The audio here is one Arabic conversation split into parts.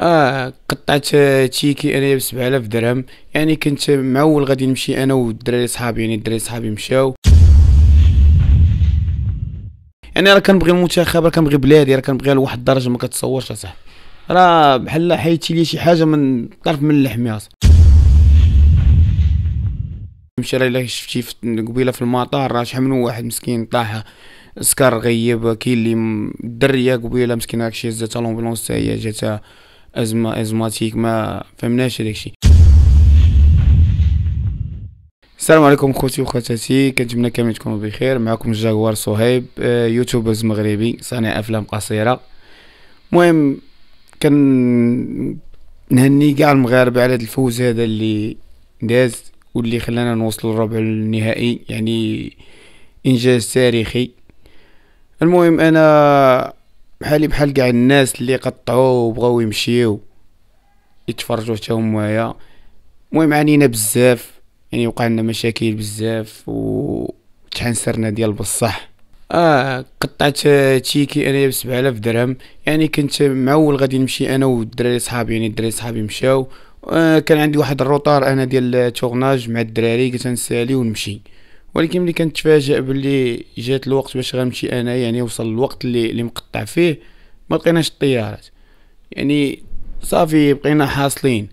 اه قطعت تيكي انايا ب 7000 درهم يعني كنت معول غادي نمشي انا والدراري صحابي يعني الدراري صحابي مشاو يعني راه كنبغي المنتخب راه كنبغي بلادي راه كنبغيها لواحد الدرجه ما كتصورش اصاحبي راه بحال حيتي لي شي حاجه من طرف من لحمي مشى راه الا شفتي قبيله في المطار راه شحال من واحد مسكين طاح سكر غيب كاين اللي الدريه قبيله مسكينه هكشي هزاتها لومبلونس حتى هي جاتها ازمه ازماتيك ما فهمناش الشيء السلام عليكم خوتي وخواتاتي كنتمنى كامل تكونوا بخير معكم جاكوار صهيب آه، يوتيوبرز مغربي صانع افلام قصيره المهم كن نهني كاع المغاربه على هذا الفوز هذا اللي داز واللي خلانا نوصل للربع النهائي يعني انجاز تاريخي المهم انا بحالي بحال كاع الناس اللي قطعوا وبغاو يمشيو يتفرجوا حتى هما معايا المهم عانينا بزاف يعني وقع لنا مشاكل بزاف و تحنسرنا ديال بصح اه قطعت تيكي انايا ب 7000 درهم يعني كنت معول غادي نمشي انا والدراري صحابي يعني الدراري صحابي مشاو آه كان عندي واحد الروطار انا ديال التورناج مع الدراري كنت نسالي ونمشي ولكن ملي كنتفاجئ باللي جات الوقت باش غنمشي انا يعني وصل الوقت اللي اللي مقطع فيه ما لقيناش الطيارات يعني صافي بقينا حاصلين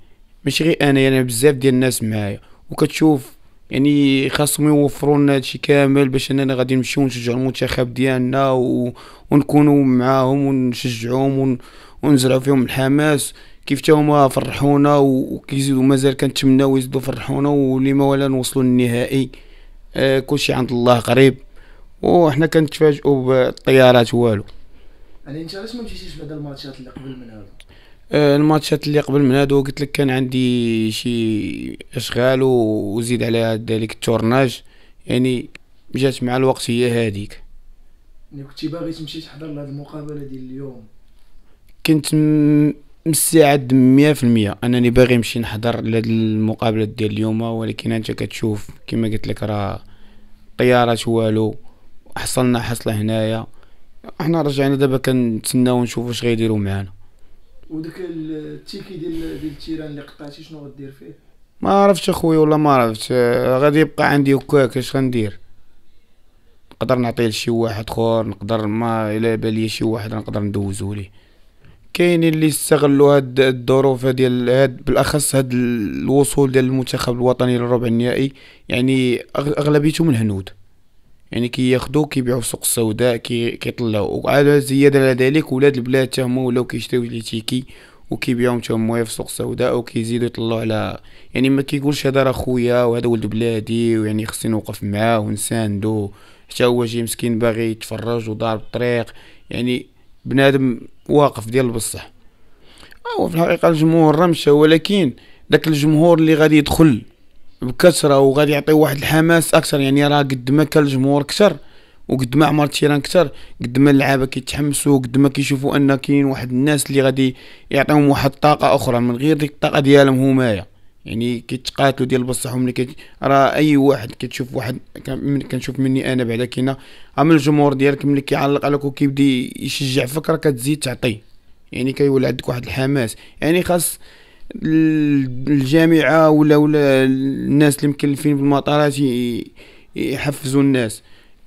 ماشي غير انا يعني بزاف ديال الناس معايا وكتشوف يعني خاصهم يوفروا لنا هادشي كامل باش اننا غادي نمشيو نشجعوا المنتخب ديالنا و... ونكونوا معاهم ونشجعوهم ون... ونزرعوا فيهم الحماس كيف تا هما فرحونا وكيزيدوا مازال كنتمناو يزيدوا فرحونا ولما ولا نوصلوا للنهائي آه، كلشي عند الله قريب وحنا كنتفاجئوا بالطيارات والو يعني انت علاش ما مشيتيش بعد الماتشات اللي قبل من هادو آه، الماتشات اللي قبل من هادو قلت لك كان عندي شي اشغال وزيد عليها ذلك التورناج يعني جات مع الوقت هي هذيك يعني كنت باغي تمشي تحضر لهاد المقابله ديال اليوم كنت مستعد مية انني باغي نمشي نحضر لهاد المقابله ديال اليوم ولكن انت كتشوف كما قلت لك راه طيارات والو حصلنا حصله هنايا احنا رجعنا دابا كنتسناو نشوفوا واش غيديروا معانا وداك التيكي ديال ديال التيران اللي قطعتي شنو غدير فيه ما عرفتش اخويا والله ما عرفت غادي يبقى عندي هكاك اش غندير نقدر نعطيه لشي واحد اخر نقدر ما الا بالي شي واحد نقدر ندوزو ليه كاينين اللي استغلوا هاد الظروف ديال هاد بالاخص هاد الوصول ديال المنتخب الوطني للربع النهائي يعني اغلبيتهم الهنود يعني كياخذوا كي كيبيعوا في السوق السوداء كيطلعوا كي وعلى زياده على ذلك ولاد البلاد حتى هما ولاو كيشريو لي تيكي وكيبيعهم حتى هما في السوق السوداء وكيزيدوا يطلعوا على يعني ما كيقولش هذا راه خويا وهذا ولد بلادي ويعني خصني نوقف معاه ونساندو حتى هو جي مسكين باغي يتفرج وضارب الطريق يعني بنادم واقف ديال بصح او آه، في الحقيقه الجمهور راه ولكن داك الجمهور اللي غادي يدخل بكثره وغادي يعطي واحد الحماس اكثر يعني راه قد ما كان الجمهور اكثر وقد ما عمر التيران اكثر قد ما اللعابه كيتحمسوا قد ما كيشوفوا ان كاين واحد الناس اللي غادي يعطيهم واحد الطاقه اخرى من غير ديك الطاقه ديالهم همايا يعني كيتقاتلوا ديال بصح ملي كي راه اي واحد كتشوف واحد كنشوف مني انا بعدا كاينه عام الجمهور ديالك ملي كيعلق عليك وكيبدي يشجع فيك راه كتزيد تعطي يعني كيولي عندك واحد الحماس يعني خاص الجامعه ولا ولا الناس اللي مكلفين بالمطارات يحفزوا الناس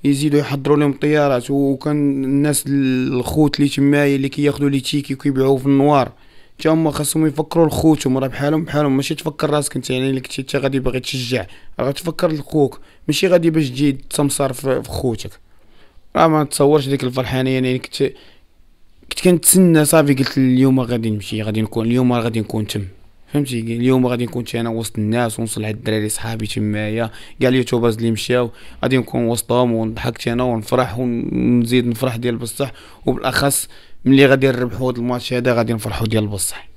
يزيدوا يحضروا لهم الطيارات وكان الناس الخوت اللي تمايا اللي كياخذوا لي تيكي وكيبيعوه في النوار هما خاصهم يفكروا لخوتهم راه بحالهم بحالهم ماشي تفكر راسك انت يعني اللي كنتي انت غادي باغي تشجع راه تفكر لخوك ماشي غادي باش تجي تمصار في خوتك راه ما تصورش ديك الفرحانيه يعني كنت كنت كنتسنى صافي قلت اليوم غادي نمشي غادي نكون اليوم غادي نكون تم فهمتي اليوم غادي نكون انا وسط الناس ونوصل على الدراري صحابي تمايا كاع اليوتيوبرز اللي مشاو غادي نكون وسطهم ونضحك انا ونفرح ونزيد نفرح ديال بصح وبالاخص ملي غادي نربحوا هذا الماتش هذا غادي نفرحوا ديال بصح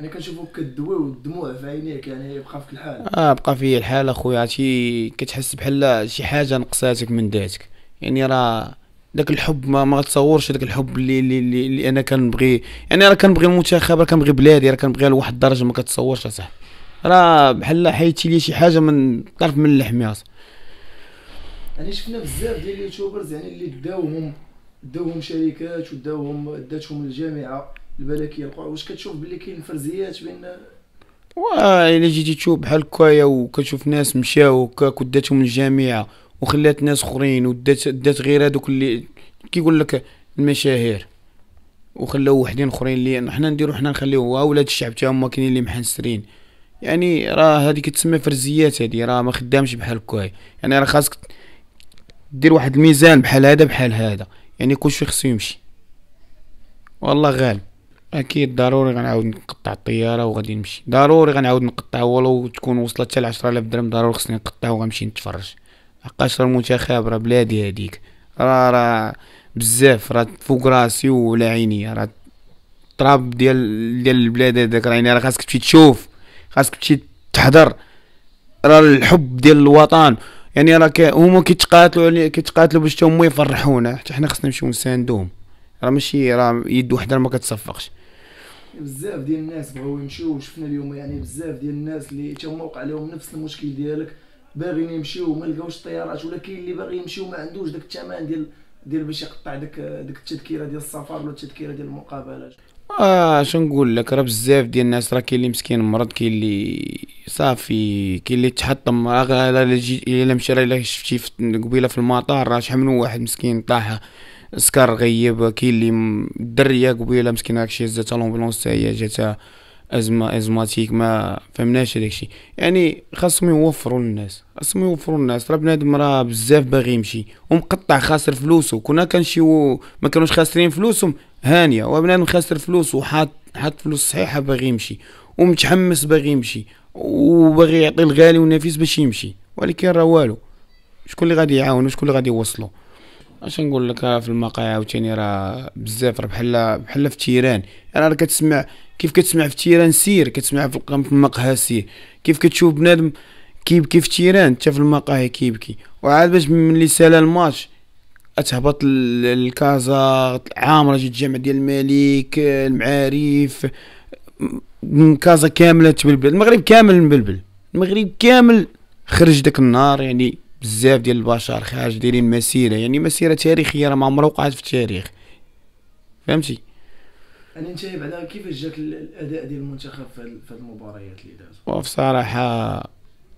انا كنشوفوك كدوي والدموع في عينيك يعني بقى فيك الحال اه بقى في الحال اخويا عرفتي كتحس بحال شي حاجه نقصاتك من ذاتك يعني راه داك الحب ما ما غتصورش داك الحب اللي اللي, اللي, اللي انا كنبغي يعني راه كنبغي المنتخب راه كنبغي بلادي راه كنبغيها لواحد الدرجه ما كتصورش اصاحبي راه بحال حيدتي لي شي حاجه من طرف من اللحم يا يعني شفنا بزاف ديال اليوتيوبرز يعني اللي داوهم داوهم شركات وداوهم داتهم الجامعه الملكيه القرى واش كتشوف بلي كاين فرزيات بين الا جيتي تشوف بحال هكايا وكتشوف ناس مشاو هكاك وداتهم الجامعه وخلات ناس اخرين ودات دات غير هذوك اللي كيقول لك المشاهير وخلاو وحدين اخرين اللي حنا نديرو حنا نخليوه ولاد الشعب تا هما كاينين اللي محنسرين يعني راه هذه كتسمى فرزيات هذه راه ما خدامش بحال هكايا يعني راه خاصك دير واحد الميزان بحال هذا بحال هذا يعني كلشي خصو يمشي والله غالب اكيد ضروري غنعاود نقطع الطياره وغادي نمشي ضروري غنعاود نقطع ولو تكون وصلت حتى ل 10000 درهم ضروري خصني نقطع وغنمشي نتفرج لحقاش راه المنتخب راه بلادي هذيك راه راه بزاف راه فوق راسي ولا عيني راه التراب ديال ديال البلاد هذاك راه يعني راه خاصك تمشي تشوف خاصك تمشي تحضر راه الحب ديال الوطن يعني راه هما كيتقاتلوا كيتقاتلوا باش هما يفرحونا حتى حنا خصنا نمشيو نساندوهم راه ماشي راه يد وحده ما كتصفقش بزاف ديال الناس بغاو يمشيو وشفنا اليوم يعني بزاف ديال الناس اللي حتى هما وقع لهم نفس المشكل ديالك باغيين يمشيو ما لقاوش الطيارات ولا كاين اللي باغي يمشيو ما عندوش داك الثمن ديال ديال باش يقطع داك داك التذكيره ديال السفر ولا التذكيره ديال المقابله اه شنو نقول لك راه بزاف ديال الناس راه كاين اللي مسكين مرض كاين اللي صافي كي اللي تحطم الا مشى الا شفتي قبيله في المطار راه شحال من واحد مسكين طاح سكر غيب كي اللي الدريه قبيله مسكينه هاكشي هزاتها لومبلونس حتى هي جاتها ازمه ازماتيك ما فهمناش الشيء يعني خاصهم يوفروا للناس خاصهم يوفروا للناس راه بنادم راه بزاف باغي يمشي ومقطع خاسر فلوسو كنا كنشيو ما كانوش خاسرين فلوسهم هانيه وبنادم خاسر فلوسو وحاط حاط فلوس صحيحه باغي يمشي ومتحمس باغي يمشي وباغي يعطي الغالي والنفيس باش يمشي ولكن راه والو شكون اللي غادي يعاونو شكون اللي غادي يوصلو اش نقول لك في المقاهي عاوتاني راه بزاف راه بحال بحال في تيران يعني راه يعني كتسمع كيف كتسمع في تيران سير كتسمع في المقهى سير كيف كتشوف بنادم كيبكي في تيران حتى في المقاهي كيبكي وعاد باش ملي سالا الماتش اتهبط لكازا عامره جيت الجامع ديال الملك المعارف من كازا كامله تبلبل المغرب كامل مبلبل المغرب كامل خرج داك النهار يعني بزاف ديال البشر خارج دايرين مسيره يعني مسيره تاريخيه راه ما عمرها وقعت في التاريخ فهمتي يعني انت بعدا كيفاش جاك الاداء ديال المنتخب في هذه المباريات اللي وفي وبصراحه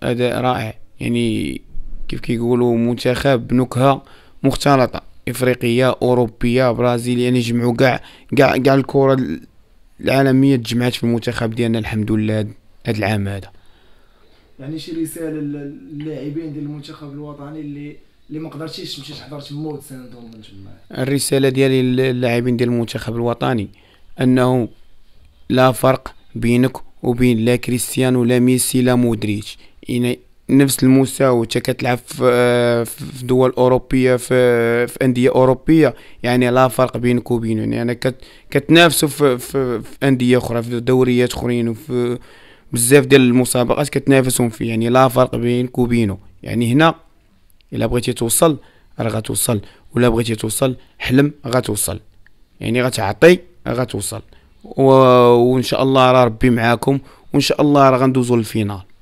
اداء رائع يعني كيف كيقولوا منتخب نكهه مختلطه افريقيه اوروبيه برازيليه يعني جمعوا كاع كاع كاع الكره العالميه تجمعات في المنتخب ديالنا الحمد لله هذا العام هذا يعني شي رساله للاعبين ديال المنتخب الوطني اللي اللي ما قدرتيش تمشي تحضر تما وتساندهم من تما الرساله ديالي للاعبين ديال المنتخب الوطني انه لا فرق بينك وبين لا كريستيانو لا ميسي لا مودريتش نفس الموسى تا كتلعب في دول اوروبيه في, في انديه اوروبيه يعني لا فرق بينك وبينه يعني, انا كت كتنافسوا في, في, في انديه اخرى في دوريات اخرين وفي بزاف ديال المسابقات كتنافسهم فيه يعني لا فرق بينك وبينه يعني هنا الا بغيتي توصل راه غتوصل ولا بغيتي توصل حلم غتوصل يعني غتعطي غتوصل و... وان شاء الله راه ربي معاكم وان شاء الله راه غندوزو للفينال